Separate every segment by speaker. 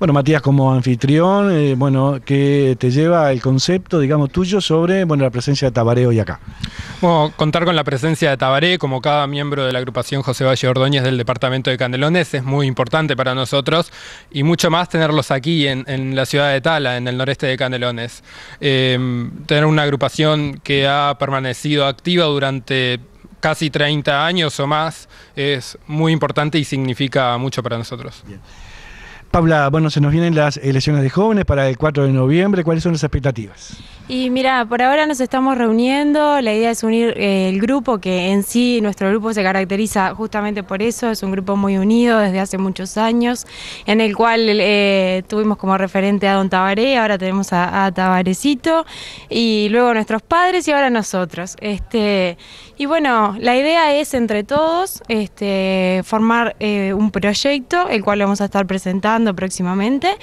Speaker 1: Bueno, Matías, como anfitrión, eh, bueno, ¿qué te lleva el concepto, digamos, tuyo sobre bueno, la presencia de Tabaré hoy acá?
Speaker 2: Bueno, contar con la presencia de Tabaré, como cada miembro de la agrupación José Valle Ordóñez del departamento de Candelones, es muy importante para nosotros y mucho más tenerlos aquí en, la ciudad de Tala, en el noreste de Candelones. Em, tener una agrupación que ha permanecido activa durante casi 30 años o más es muy importante y significa mucho para nosotros. Bien. Paula,
Speaker 1: bueno, se nos vienen las elecciones de jóvenes para el 4 de noviembre. ¿Cuáles son las expectativas?
Speaker 2: Y mira,
Speaker 3: por ahora nos estamos reuniendo. La idea es unir eh, el grupo, que en sí nuestro grupo se caracteriza justamente por eso. Es un grupo muy unido desde hace muchos años, en el cual eh, tuvimos como referente a Don Tabaré, ahora tenemos a, Tabarecito, y luego nuestros padres y ahora nosotros. Este, y bueno, la idea es entre todos este, formar eh, un proyecto, el cual vamos a estar presentando próximamente.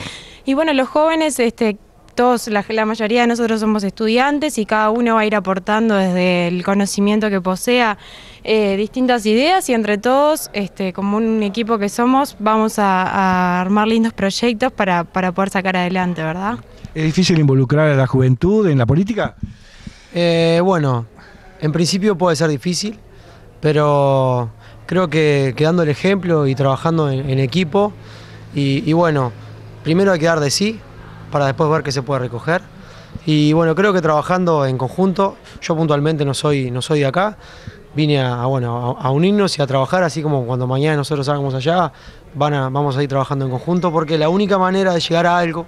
Speaker 3: Y bueno, los jóvenes, este, todos, la, mayoría de nosotros somos estudiantes y cada uno va a ir aportando desde el conocimiento que posea eh, distintas ideas y entre todos, este, como un equipo que somos, vamos a, armar lindos proyectos para, poder sacar adelante, ¿verdad?
Speaker 1: ¿Es difícil involucrar a la juventud en la política?
Speaker 4: Eh, bueno, en principio puede ser difícil, pero creo que, quedando el ejemplo y trabajando en equipo, y, bueno, primero hay que dar de sí para después ver qué se puede recoger. Y bueno, creo que trabajando en conjunto, yo puntualmente no soy, no soy de acá, vine a, bueno, a, unirnos y a trabajar, así como cuando mañana nosotros salgamos allá, van a, vamos a ir trabajando en conjunto, porque la única manera de llegar a algo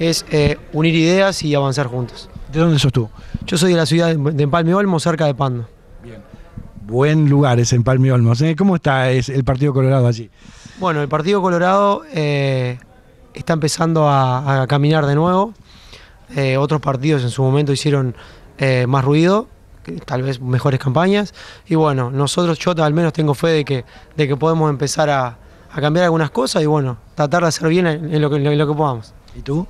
Speaker 4: es eh, unir ideas y avanzar juntos. ¿De dónde sos tú? Yo soy de la ciudad de Empalme Olmo, cerca de Pando. Bien.
Speaker 1: Buen lugar es Empalme Olmo. ¿eh? ¿Cómo está el Partido Colorado allí?
Speaker 4: Bueno, el Partido Colorado eh, está empezando a, caminar de nuevo. Eh, otros partidos en su momento hicieron eh, más ruido, tal vez mejores campañas. Y bueno, nosotros, yo al menos tengo fe de que, de que podemos empezar a, cambiar algunas cosas y bueno, tratar de hacer bien en lo que podamos tú?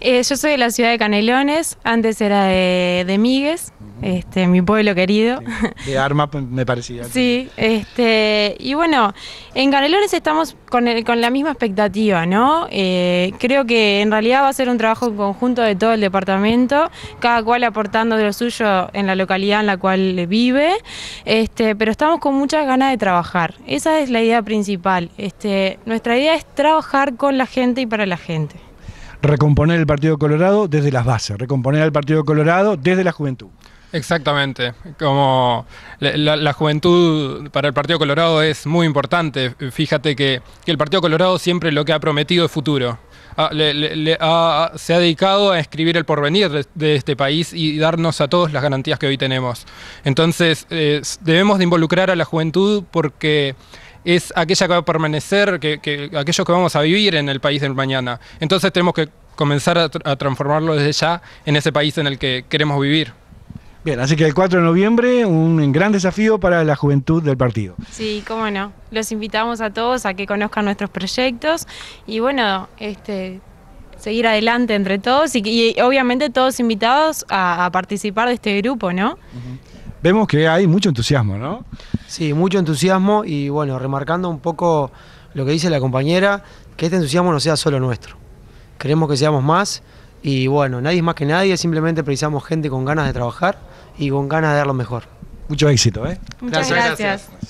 Speaker 3: Eh, yo soy de la ciudad de Canelones, antes era de, de Migues, este, mi pueblo querido.
Speaker 1: de Arma pues, me parecía.
Speaker 4: sí,
Speaker 3: este, y bueno, en Canelones estamos con, la misma expectativa, ¿no? Eh, creo que en realidad va a ser un trabajo conjunto de todo el departamento, cada cual aportando de lo suyo en la localidad en la cual vive, este, pero estamos con muchas ganas de trabajar. Esa es la idea principal. nuestra idea es trabajar con la gente y
Speaker 2: para la gente
Speaker 1: recomponer el Partido Colorado desde las bases, recomponer al Partido Colorado desde la juventud.
Speaker 2: Exactamente, como la, juventud para el Partido Colorado es muy importante, fíjate que, el Partido Colorado siempre lo que ha prometido es futuro, ah, se ha dedicado a escribir el porvenir de, este país y darnos a todos las garantías que hoy tenemos. Entonces, eh, debemos de involucrar a la juventud porque es aquella que va a permanecer, que, que, aquellos que vamos a vivir en el país del mañana. Entonces tenemos que comenzar a, transformarlo desde ya en ese país en el que queremos vivir.
Speaker 1: Bien, así que el 4 de noviembre un gran desafío para la juventud del partido.
Speaker 3: Sí, cómo no. Los invitamos a todos a que conozcan nuestros proyectos y bueno, este seguir adelante entre todos y, obviamente todos invitados a, participar de este grupo, ¿no?
Speaker 1: vemos que hay mucho entusiasmo, ¿no? Sí, mucho
Speaker 4: entusiasmo y bueno, remarcando un poco lo que dice la compañera, que este entusiasmo no sea solo nuestro. Queremos que seamos más y bueno, nadie es más que nadie, simplemente precisamos gente con ganas de trabajar y con ganas de dar lo mejor. Mucho éxito, ¿eh?
Speaker 2: Muchas gracias.